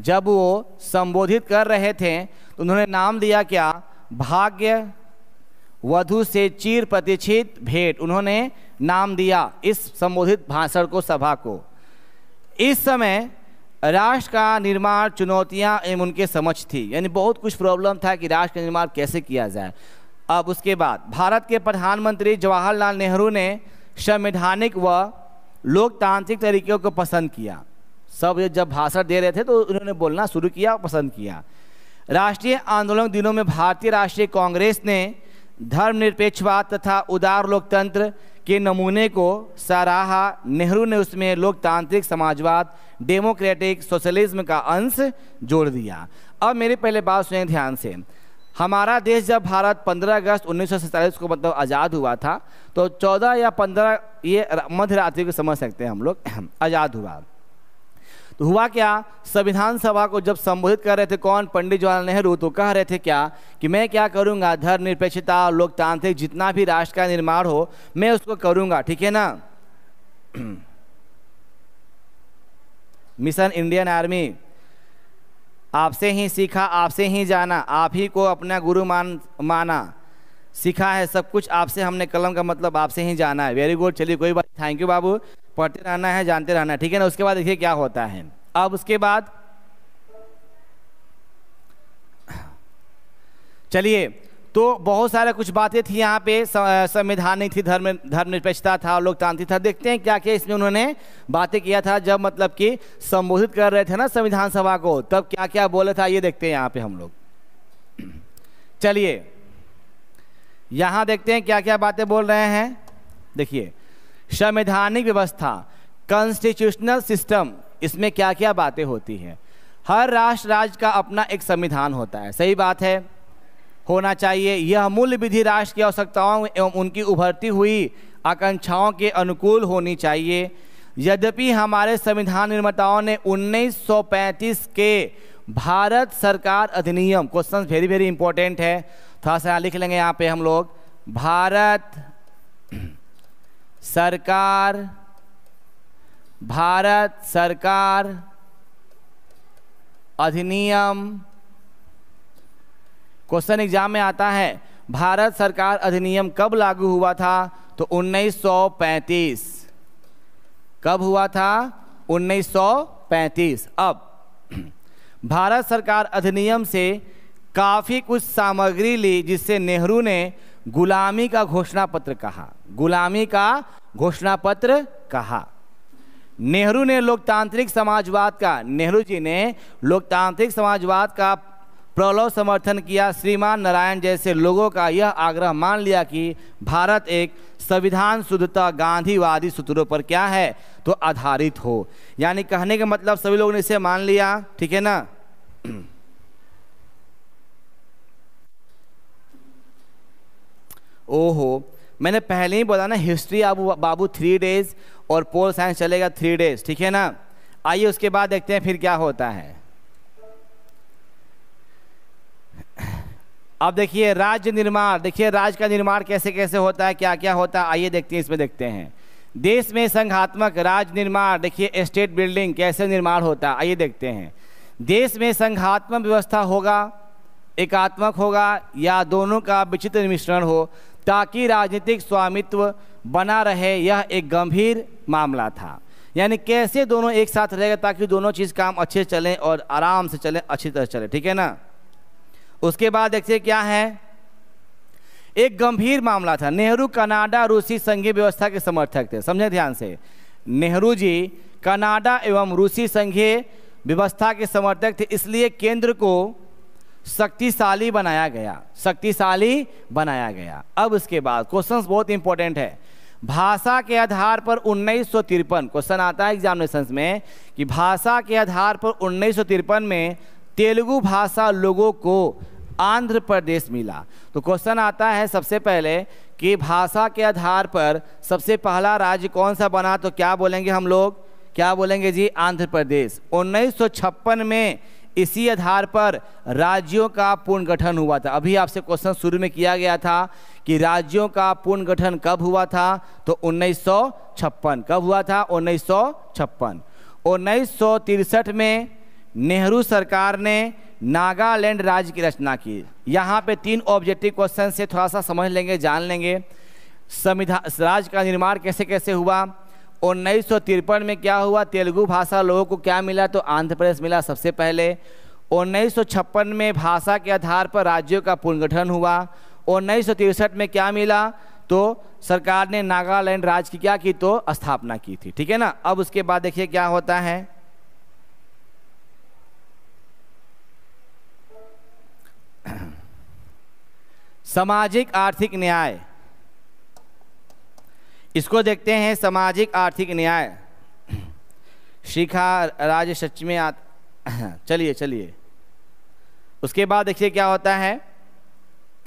जब वो संबोधित कर रहे थे तो उन्होंने नाम दिया क्या भाग्य वधु से चीर प्रतिष्ठित भेंट उन्होंने नाम दिया इस संबोधित भाषण को सभा को इस समय राष्ट्र का निर्माण चुनौतियां एवं उनके समझ थी यानी बहुत कुछ प्रॉब्लम था कि राष्ट्र का निर्माण कैसे किया जाए अब उसके बाद भारत के प्रधानमंत्री जवाहरलाल नेहरू ने संवैधानिक व लोकतांत्रिक तरीकों को पसंद किया सब ये जब भाषण दे रहे थे तो उन्होंने बोलना शुरू किया और पसंद किया राष्ट्रीय आंदोलन दिनों में भारतीय राष्ट्रीय कांग्रेस ने धर्मनिरपेक्षवाद तथा उदार लोकतंत्र के नमूने को सराहा नेहरू ने उसमें लोकतांत्रिक समाजवाद डेमोक्रेटिक सोशलिज्म का अंश जोड़ दिया अब मेरी पहले बात सुने ध्यान से हमारा देश जब भारत 15 अगस्त उन्नीस को मतलब आज़ाद हुआ था तो 14 या 15 ये मध्यरात्रि को समझ सकते हैं हम लोग आज़ाद हुआ तो हुआ क्या संविधान सभा को जब संबोधित कर रहे थे कौन पंडित जवाहरलाल नेहरू तो कह रहे थे क्या कि मैं क्या करूंगा धर्म निरपेक्षता लोकतांत्रिक जितना भी राष्ट्र का निर्माण हो मैं उसको करूंगा ठीक है ना मिशन इंडियन आर्मी आपसे ही सीखा आपसे ही जाना आप ही को अपना गुरु मान माना सीखा है सब कुछ आपसे हमने कलम का मतलब आपसे ही जाना है वेरी गुड चलिए कोई बात थैंक यू बाबू पढ़ते रहना है जानते रहना है ठीक है ना उसके बाद देखिए क्या होता है अब उसके बाद चलिए तो बहुत सारा कुछ बातें थी यहाँ पे संविधान नहीं थी धर्म धर्मनिरपेक्षता था लोकतांत्रिक था देखते हैं क्या क्या इसमें उन्होंने बातें किया था जब मतलब कि संबोधित कर रहे थे ना संविधान सभा को तब क्या क्या बोला था ये देखते हैं यहाँ पे हम लोग चलिए यहाँ देखते हैं क्या क्या बातें बोल रहे हैं देखिए संवैधानिक व्यवस्था कॉन्स्टिट्यूशनल सिस्टम इसमें क्या क्या बातें होती हैं हर राष्ट्र राज्य का अपना एक संविधान होता है सही बात है होना चाहिए यह मूल विधि राष्ट्र की आवश्यकताओं एवं उनकी उभरती हुई आकांक्षाओं के अनुकूल होनी चाहिए यद्यपि हमारे संविधान निर्माताओं ने 1935 के भारत सरकार अधिनियम क्वेश्चन वेरी वेरी इंपॉर्टेंट है थोड़ा सा लिख लेंगे यहाँ पे हम लोग भारत सरकार भारत सरकार अधिनियम क्वेश्चन एग्जाम में आता है भारत सरकार अधिनियम कब लागू हुआ था तो 1935 कब हुआ था 1935 अब भारत सरकार अधिनियम से काफ़ी कुछ सामग्री ली जिससे नेहरू ने गुलामी का घोषणा पत्र कहा गुलामी का घोषणा पत्र कहा नेहरू ने लोकतांत्रिक समाजवाद का नेहरू जी ने लोकतांत्रिक समाजवाद का प्रबल समर्थन किया श्रीमान नारायण जैसे लोगों का यह आग्रह मान लिया कि भारत एक संविधान शुद्धता गांधीवादी सूत्रों पर क्या है तो आधारित हो यानी कहने का मतलब सभी लोगों ने इसे मान लिया ठीक है ना ओहो मैंने पहले ही बोला ना हिस्ट्री आबू बाबू थ्री डेज और पोल साइंस चलेगा थ्री डेज ठीक है ना आइए उसके बाद देखते हैं फिर क्या होता है अब देखिए राज्य निर्माण देखिए राज्य का निर्माण कैसे कैसे होता है क्या क्या होता है आइए देखते हैं इसमें देखते हैं देश में संघात्मक राज्य निर्माण देखिए स्टेट बिल्डिंग कैसे निर्माण होता है आइए देखते हैं देश में संघात्मक व्यवस्था होगा एकात्मक होगा या दोनों का विचित्र मिश्रण हो ताकि राजनीतिक स्वामित्व बना रहे यह एक गंभीर मामला था यानी कैसे दोनों एक साथ रहेगा ताकि दोनों चीज़ काम अच्छे चले और आराम से चले अच्छी तरह चले ठीक है ना उसके बाद देखिए क्या है एक गंभीर मामला था नेहरू कनाडा रूसी संघीय व्यवस्था के समर्थक थे समझे ध्यान से नेहरू जी कनाडा एवं रूसी संघीय व्यवस्था के समर्थक थे इसलिए केंद्र को शक्तिशाली बनाया गया शक्तिशाली बनाया गया अब उसके बाद क्वेश्चंस बहुत इंपॉर्टेंट है भाषा के आधार पर उन्नीस क्वेश्चन आता है एग्जामिनेशन में कि भाषा के आधार पर उन्नीस में तेलुगु भाषा लोगों को आंध्र प्रदेश मिला तो क्वेश्चन आता है सबसे पहले कि भाषा के आधार पर सबसे पहला राज्य कौन सा बना तो क्या बोलेंगे हम लोग क्या बोलेंगे जी आंध्र प्रदेश उन्नीस में इसी आधार पर राज्यों का पुनर्गठन हुआ था अभी आपसे क्वेश्चन शुरू में किया गया था कि राज्यों का पुनर्गठन कब हुआ था तो उन्नीस कब हुआ था उन्नीस सौ में नेहरू सरकार ने नागालैंड राज्य की रचना की यहाँ पे तीन ऑब्जेक्टिव क्वेश्चन से थोड़ा सा समझ लेंगे जान लेंगे संविधान राज्य का निर्माण कैसे कैसे हुआ उन्नीस में क्या हुआ तेलुगु भाषा लोगों को क्या मिला तो आंध्र प्रदेश मिला सबसे पहले उन्नीस में भाषा के आधार पर राज्यों का पुनर्गठन हुआ उन्नीस में क्या मिला तो सरकार ने नागालैंड राज्य की क्या की तो स्थापना की थी ठीक है ना अब उसके बाद देखिए क्या होता है सामाजिक आर्थिक न्याय इसको देखते हैं सामाजिक आर्थिक न्याय शिखा राज सच में आ चलिए चलिए उसके बाद देखिए क्या होता है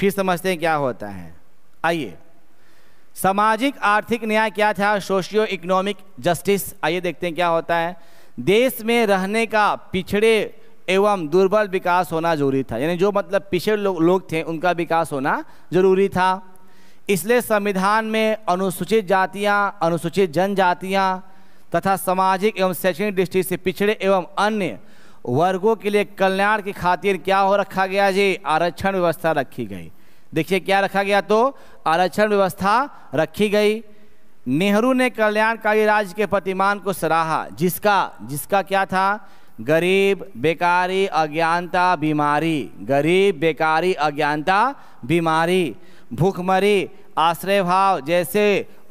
फिर समझते हैं क्या होता है आइए सामाजिक आर्थिक न्याय क्या था सोशियो इकोनॉमिक जस्टिस आइए देखते हैं क्या होता है देश में रहने का पिछड़े एवं दुर्बल विकास होना जरूरी था यानी जो मतलब पिछड़े लोग लोग थे उनका विकास होना जरूरी था इसलिए संविधान में अनुसूचित जातियां, अनुसूचित जनजातियां तथा सामाजिक एवं शैक्षणिक दृष्टि से पिछड़े एवं अन्य वर्गों के लिए कल्याण की खातिर क्या हो रखा गया जी आरक्षण व्यवस्था रखी गई देखिए क्या रखा गया तो आरक्षण व्यवस्था रखी गई नेहरू ने कल्याणकारी राज्य के प्रतिमान को सराहा जिसका जिसका क्या था गरीब बेकारी अज्ञानता बीमारी गरीब बेकारी अज्ञानता बीमारी भूखमरी आश्रय भाव जैसे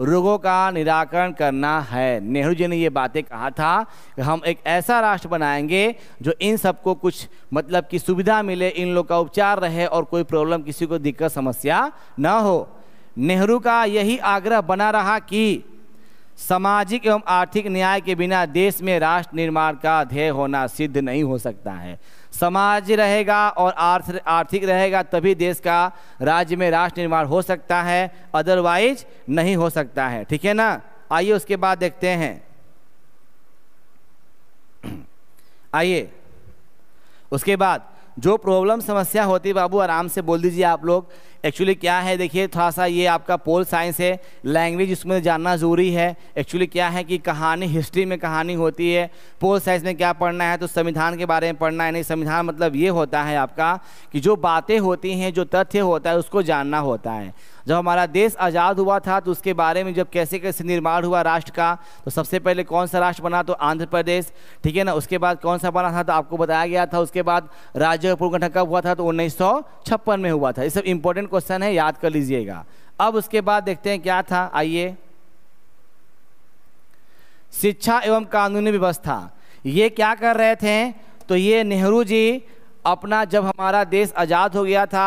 रोगों का निराकरण करना है नेहरू जी ने ये बातें कहा था कि हम एक ऐसा राष्ट्र बनाएंगे जो इन सबको कुछ मतलब की सुविधा मिले इन लोग का उपचार रहे और कोई प्रॉब्लम किसी को दिक्कत समस्या ना हो नेहरू का यही आग्रह बना रहा कि सामाजिक एवं आर्थिक न्याय के बिना देश में राष्ट्र निर्माण का ध्येय होना सिद्ध नहीं हो सकता है समाज रहेगा और आर्थ आर्थिक रहेगा तभी देश का राज्य में राष्ट्र निर्माण हो सकता है अदरवाइज नहीं हो सकता है ठीक है ना आइए उसके बाद देखते हैं आइए उसके बाद जो प्रॉब्लम समस्या होती है बाबू आराम से बोल दीजिए आप लोग एक्चुअली क्या है देखिए थोड़ा सा ये आपका पोल साइंस है लैंग्वेज इसमें जानना ज़रूरी है एक्चुअली क्या है कि कहानी हिस्ट्री में कहानी होती है पोल साइंस में क्या पढ़ना है तो संविधान के बारे में पढ़ना है नहीं संविधान मतलब ये होता है आपका कि जो बातें होती हैं जो तथ्य होता है उसको जानना होता है जब हमारा देश आज़ाद हुआ था तो उसके बारे में जब कैसे कैसे निर्माण हुआ राष्ट्र का तो सबसे पहले कौन सा राष्ट्र बना तो आंध्र प्रदेश ठीक है ना उसके बाद कौन सा बना था तो आपको बताया गया था उसके बाद राज्य का पुनर्गठन कब हुआ था तो उन्नीस में हुआ था ये सब इंपॉर्टेंट क्वेश्चन है याद कर लीजिएगा अब उसके बाद देखते हैं क्या था आइए शिक्षा एवं कानूनी व्यवस्था ये क्या कर रहे थे तो ये नेहरू जी अपना जब हमारा देश आज़ाद हो गया था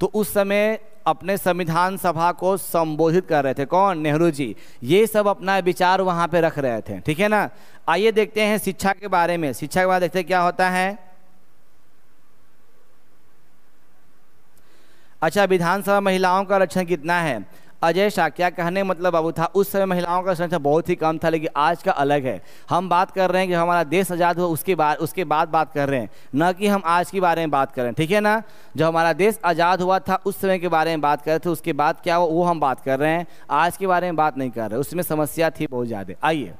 तो उस समय अपने संविधान सभा को संबोधित कर रहे थे कौन नेहरू जी ये सब अपना विचार वहां पे रख रहे थे ठीक है ना आइए देखते हैं शिक्षा के बारे में शिक्षा के बारे देखते क्या होता है अच्छा विधानसभा महिलाओं का आरक्षण कितना है अजय शाह क्या कहने मतलब बाबू था उस समय महिलाओं का संख्या बहुत ही कम था लेकिन आज का अलग है हम बात कर रहे हैं कि हमारा देश आज़ाद हुआ उसके बाद उसके बाद बात कर रहे हैं न कि हम आज के बारे में बात कर रहे हैं ठीक है ना जब हमारा देश आज़ाद हुआ था उस समय के बारे में बात कर रहे थे उसके बाद क्या हुआ वो हम बात कर रहे हैं आज के बारे में बात नहीं कर रहे उसमें समस्या थी बहुत ज़्यादा आइए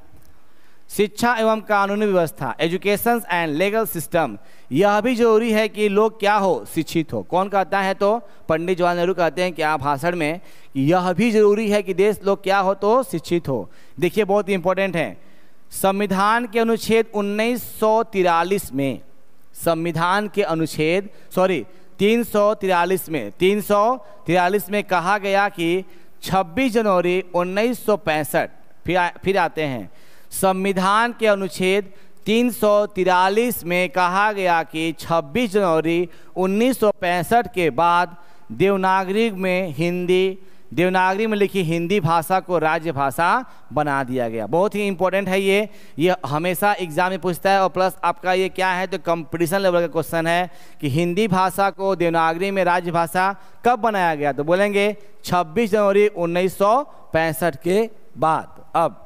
शिक्षा एवं कानूनी व्यवस्था एजुकेशन एंड लीगल सिस्टम यह भी जरूरी है कि लोग क्या हो शिक्षित हो कौन कहता है तो पंडित जवाहर नेहरू कहते हैं क्या भाषण में यह भी जरूरी है कि देश लोग क्या हो तो शिक्षित हो देखिए बहुत इंपॉर्टेंट है संविधान के अनुच्छेद उन्नीस में संविधान के अनुच्छेद सॉरी तीन में तीन में कहा गया कि 26 जनवरी उन्नीस फिर आ, फिर आते हैं संविधान के अनुच्छेद तीन में कहा गया कि 26 जनवरी 1965 के बाद देवनागरी में हिंदी देवनागरी में लिखी हिंदी भाषा को राज्य भाषा बना दिया गया बहुत ही इंपॉर्टेंट है ये ये हमेशा एग्जाम में पूछता है और प्लस आपका ये क्या है तो कंपटीशन लेवल का क्वेश्चन है कि हिंदी भाषा को देवनागरी में राज्य भाषा कब बनाया गया तो बोलेंगे 26 जनवरी 1965 के बाद अब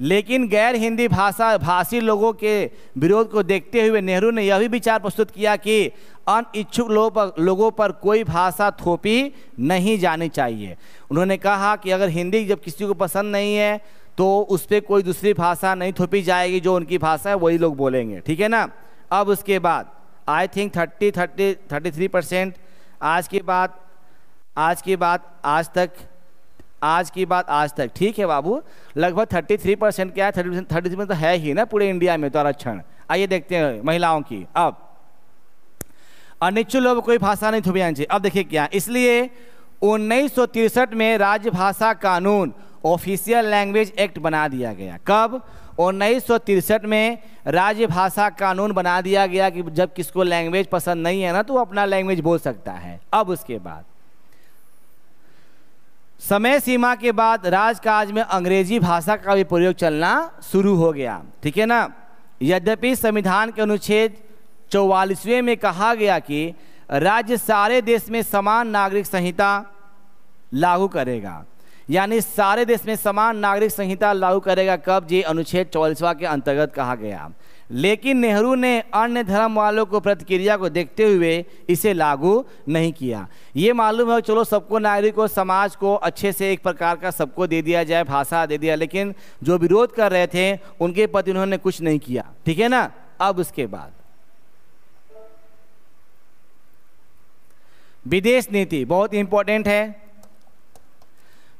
लेकिन गैर हिंदी भाषा भाषी लोगों के विरोध को देखते हुए नेहरू ने यह भी विचार प्रस्तुत किया कि अनिच्छुक लोगों पर लोगों पर कोई भाषा थोपी नहीं जानी चाहिए उन्होंने कहा कि अगर हिंदी जब किसी को पसंद नहीं है तो उस पर कोई दूसरी भाषा नहीं थोपी जाएगी जो उनकी भाषा है वही लोग बोलेंगे ठीक है ना अब उसके बाद I think thirty thirty thirty three percent आज के बाद आज के बाद आज तक आज की बात आज तक ठीक है बाबू लगभग 33 परसेंट क्या है थर्टी थर्टी थ्री तो है ही ना पूरे इंडिया में तो आरक्षण आइए देखते हैं महिलाओं की अब अनिच्छुक लोग कोई भाषा नहीं थुबियान जी अब देखिए क्या इसलिए उन्नीस में राजभाषा कानून ऑफिशियल लैंग्वेज एक्ट बना दिया गया कब उन्नीस में राजभाषा कानून बना दिया गया कि जब किसको लैंग्वेज पसंद नहीं है ना तो अपना लैंग्वेज बोल सकता है अब उसके बाद समय सीमा के बाद राजकाज में अंग्रेजी भाषा का भी प्रयोग चलना शुरू हो गया ठीक है ना यद्यपि संविधान के अनुच्छेद चौवालीसवें में कहा गया कि राज्य सारे देश में समान नागरिक संहिता लागू करेगा यानी सारे देश में समान नागरिक संहिता लागू करेगा कब जी अनुच्छेद चौवालीसवा के अंतर्गत कहा गया लेकिन नेहरू ने अन्य धर्म वालों को प्रतिक्रिया को देखते हुए इसे लागू नहीं किया ये मालूम है चलो सबको नागरिक को समाज को अच्छे से एक प्रकार का सबको दे दिया जाए भाषा दे दिया लेकिन जो विरोध कर रहे थे उनके प्रति उन्होंने कुछ नहीं किया ठीक है ना अब उसके बाद विदेश नीति बहुत इंपॉर्टेंट है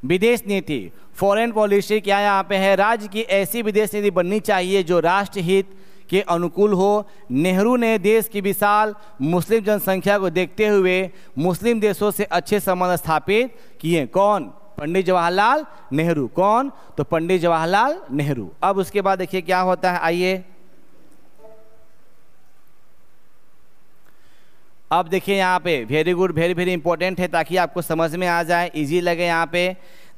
विदेश नीति फॉरेन पॉलिसी क्या यहाँ पे है राज्य की ऐसी विदेश नीति बननी चाहिए जो राष्ट्रहित के अनुकूल हो नेहरू ने देश की विशाल मुस्लिम जनसंख्या को देखते हुए मुस्लिम देशों से अच्छे संबंध स्थापित किए कौन पंडित जवाहरलाल नेहरू कौन तो पंडित जवाहरलाल नेहरू अब उसके बाद देखिए क्या होता है आइए अब देखिए यहाँ पे very good very very important है ताकि आपको समझ में आ जाए इजी लगे यहाँ पे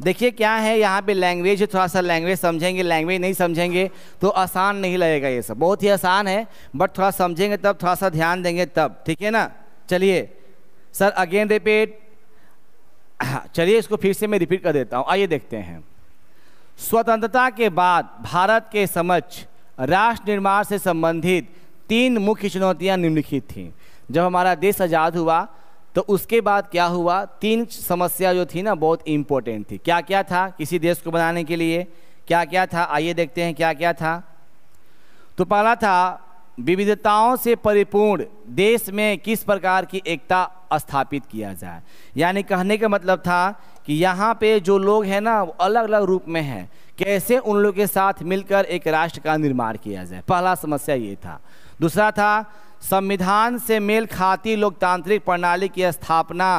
देखिए क्या है यहाँ पे लैंग्वेज थोड़ा सा लैंग्वेज समझेंगे लैंग्वेज नहीं समझेंगे तो आसान नहीं लगेगा ये सब बहुत ही आसान है बट थोड़ा समझेंगे तब थोड़ा सा ध्यान देंगे तब ठीक है ना चलिए सर अगेन रिपीट चलिए इसको फिर से मैं रिपीट कर देता हूँ आइए देखते हैं स्वतंत्रता के बाद भारत के समक्ष राष्ट्र निर्माण से संबंधित तीन मुख्य चुनौतियाँ निम्नलिखित थीं जब हमारा देश आज़ाद हुआ तो उसके बाद क्या हुआ तीन समस्या जो थी ना बहुत इम्पोर्टेंट थी क्या क्या था किसी देश को बनाने के लिए क्या क्या था आइए देखते हैं क्या क्या था तो पहला था विविधताओं से परिपूर्ण देश में किस प्रकार की एकता स्थापित किया जाए यानी कहने का मतलब था कि यहाँ पे जो लोग हैं ना वो अलग अलग रूप में हैं कैसे उन लोगों के साथ मिलकर एक राष्ट्र का निर्माण किया जाए पहला समस्या ये था दूसरा था संविधान से मेल खाती लोकतांत्रिक प्रणाली की स्थापना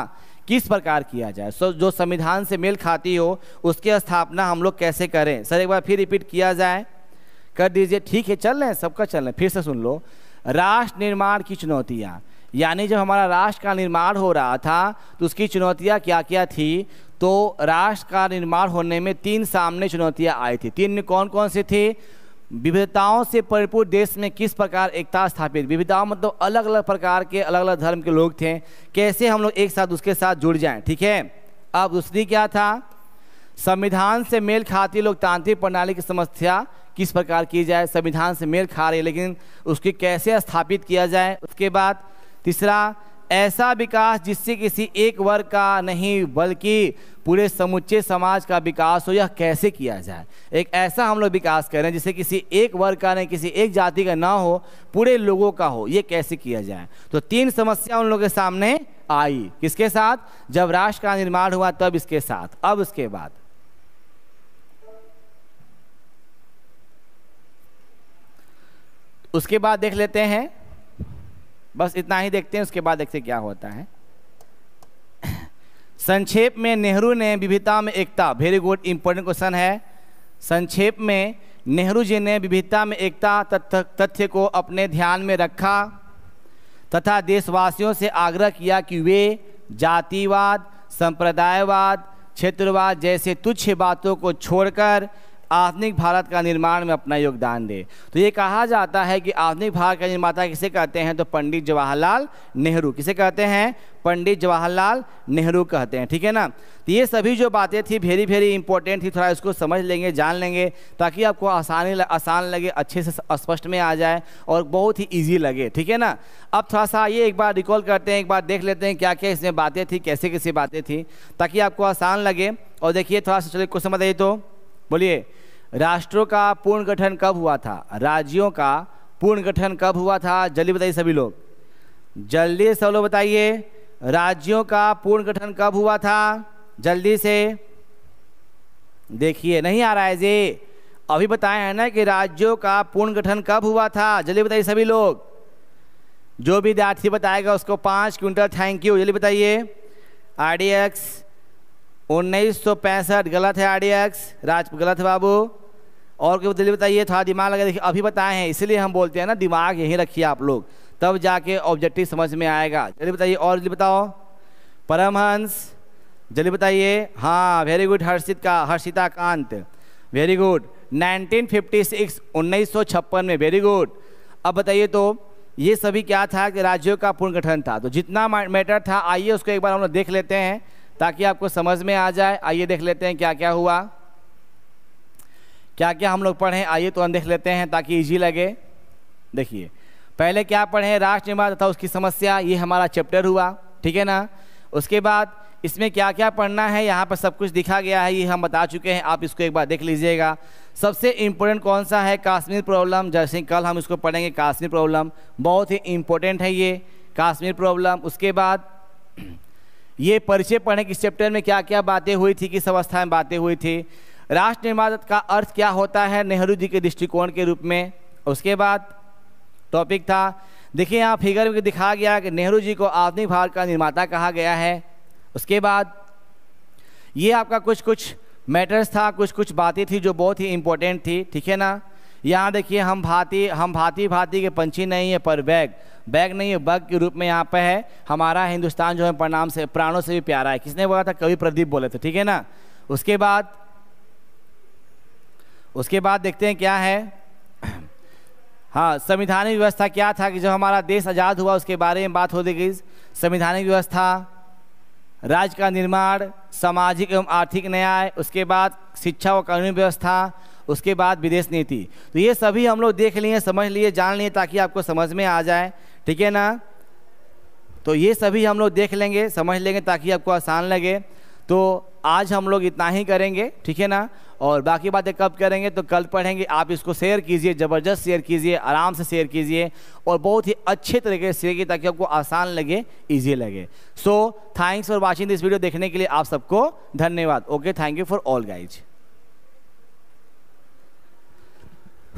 किस प्रकार किया जाए सो जो संविधान से मेल खाती हो उसकी स्थापना हम लोग कैसे करें सर एक बार फिर रिपीट किया जाए कर दीजिए ठीक है चल रहे हैं सबका चल रहे फिर से सुन लो राष्ट्र निर्माण की चुनौतियाँ यानी जब हमारा राष्ट्र का निर्माण हो रहा था तो उसकी चुनौतियाँ क्या क्या थी तो राष्ट्र का निर्माण होने में तीन सामने चुनौतियाँ आई थी तीन कौन कौन सी थी विविधताओं से परिपूर्ण देश में किस प्रकार एकता स्थापित विविधताओं मतलब अलग अलग प्रकार के अलग अलग धर्म के लोग थे कैसे हम लोग एक साथ उसके साथ जुड़ जाएं ठीक है अब दूसरी क्या था संविधान से मेल खाती लोकतांत्रिक प्रणाली की समस्या किस प्रकार की जाए संविधान से मेल खा रही है लेकिन उसकी कैसे स्थापित किया जाए उसके बाद तीसरा ऐसा विकास जिससे किसी एक वर्ग का नहीं बल्कि पूरे समुच्चे समाज का विकास हो यह कैसे किया जाए एक ऐसा हम लोग विकास कर रहे हैं जिससे किसी एक वर्ग का नहीं किसी एक जाति का ना हो पूरे लोगों का हो ये कैसे किया जाए तो तीन समस्या उन लोगों के सामने आई किसके साथ जब राष्ट्र का निर्माण हुआ तब इसके साथ अब उसके बाद उसके बाद देख लेते हैं बस इतना ही देखते हैं उसके बाद देखते क्या होता है संक्षेप में नेहरू ने विविधता में एकता वेरी गुड इंपॉर्टेंट क्वेश्चन है संक्षेप में नेहरू जी ने विविधता में एकता तथ्य को अपने ध्यान में रखा तथा देशवासियों से आग्रह किया कि वे जातिवाद संप्रदायवाद क्षेत्रवाद जैसे तुच्छ बातों को छोड़कर आधुनिक भारत का निर्माण में अपना योगदान दे तो ये कहा जाता है कि आधुनिक भारत का निर्माता किसे कहते हैं तो पंडित जवाहरलाल नेहरू किसे कहते हैं पंडित जवाहरलाल नेहरू कहते हैं ठीक है ना तो ये सभी जो बातें थी भेरी भेरी इंपॉर्टेंट थी थोड़ा इसको समझ लेंगे जान लेंगे ताकि आपको आसानी ल, आसान लगे अच्छे से स्पष्ट में आ जाए और बहुत ही ईजी लगे ठीक है ना अब थोड़ा सा ये एक बार रिकॉल करते हैं एक बार देख लेते हैं क्या क्या इसमें बातें थी कैसे कैसी बातें थी ताकि आपको आसान लगे और देखिए थोड़ा सा चलिए क्वेश्चन बताइए तो बोलिए राष्ट्रों का पूर्ण गठन कब हुआ था राज्यों का पूर्ण गठन कब हुआ था जल्दी बताइए सभी लोग जल्दी सब लोग बताइए राज्यों का पूर्ण गठन कब हुआ था जल्दी से देखिए नहीं आ रहा है जी अभी बताए हैं ना कि राज्यों का पूर्ण गठन कब हुआ था जल्दी बताइए सभी लोग जो भी विद्यार्थी बताएगा उसको पाँच क्विंटल थैंक यू जल्दी बताइए आर डी एक्स उन्नीस सौ पैंसठ गलत है आर राज गलत है बाबू और कोई दिल्ली बताइए थोड़ा दिमाग लगा देखिए अभी बताए हैं इसलिए हम बोलते हैं ना दिमाग यहीं रखिए आप लोग तब जाके ऑब्जेक्टिव समझ में आएगा जल्दी बताइए और जल्दी बताओ परमहंस जल्दी बताइए हाँ वेरी गुड हर्षित का हर्षिता कांत वेरी गुड 1956 छप्पन में वेरी गुड अब बताइए तो ये सभी क्या था कि राज्यों का पुनर्गठन था तो जितना मैटर था आइए उसको एक बार हम लोग देख लेते हैं ताकि आपको समझ में आ जाए आइए देख लेते हैं क्या क्या हुआ क्या क्या हम लोग पढ़ें आइए तो हम देख लेते हैं ताकि ईजी लगे देखिए पहले क्या पढ़ें राष्ट्र निर्माण तथा उसकी समस्या ये हमारा चैप्टर हुआ ठीक है ना उसके बाद इसमें क्या क्या पढ़ना है यहाँ पर सब कुछ दिखा गया है ये हम बता चुके हैं आप इसको एक बार देख लीजिएगा सबसे इम्पोर्टेंट कौन सा है काश्मीर प्रॉब्लम जैसे कल हम इसको पढ़ेंगे काश्मीर प्रॉब्लम बहुत ही इम्पोर्टेंट है ये काश्मीर प्रॉब्लम उसके बाद ये परिचय पढ़े कि चैप्टर में क्या क्या बातें हुई थी किस अवस्था में बातें हुई थी राष्ट्र निर्माण का अर्थ क्या होता है नेहरू जी के दृष्टिकोण के रूप में उसके बाद टॉपिक था देखिए यहाँ फिगर में दिखाया गया कि नेहरू जी को आधुनिक भारत का निर्माता कहा गया है उसके बाद ये आपका कुछ कुछ मैटर्स था कुछ कुछ बातें थी जो बहुत ही इम्पोर्टेंट थी ठीक है ना यहाँ देखिए हम भांति हम भांति भांति के पंछी नहीं है पर बैग बैग नहीं है बग के रूप में यहाँ पे है हमारा हिंदुस्तान जो है प्रणाम से प्राणों से भी प्यारा है किसने बोला था कवि प्रदीप बोले थे ठीक है ना उसके बाद उसके बाद देखते हैं क्या है हाँ संविधानिक व्यवस्था क्या था कि जब हमारा देश आज़ाद हुआ उसके बारे में बात होती गई संविधानिक व्यवस्था राज्य का निर्माण सामाजिक एवं आर्थिक न्याय उसके बाद शिक्षा व कानूनी व्यवस्था उसके बाद विदेश नीति तो ये सभी हम लोग देख लिए समझ लिए जान लिए ताकि आपको समझ में आ जाए ठीक है ना तो ये सभी हम लोग देख लेंगे समझ लेंगे ताकि आपको आसान लगे तो आज हम लोग इतना ही करेंगे ठीक है ना और बाकी बातें कब करेंगे तो कल पढ़ेंगे आप इसको शेयर कीजिए ज़बरदस्त शेयर कीजिए आराम से शेयर कीजिए और बहुत ही अच्छे तरीके से शेयर कीजिए ताकि आपको आसान लगे ईजी लगे so thanks for watching this video देखने के लिए आप सबको धन्यवाद okay thank you for all guys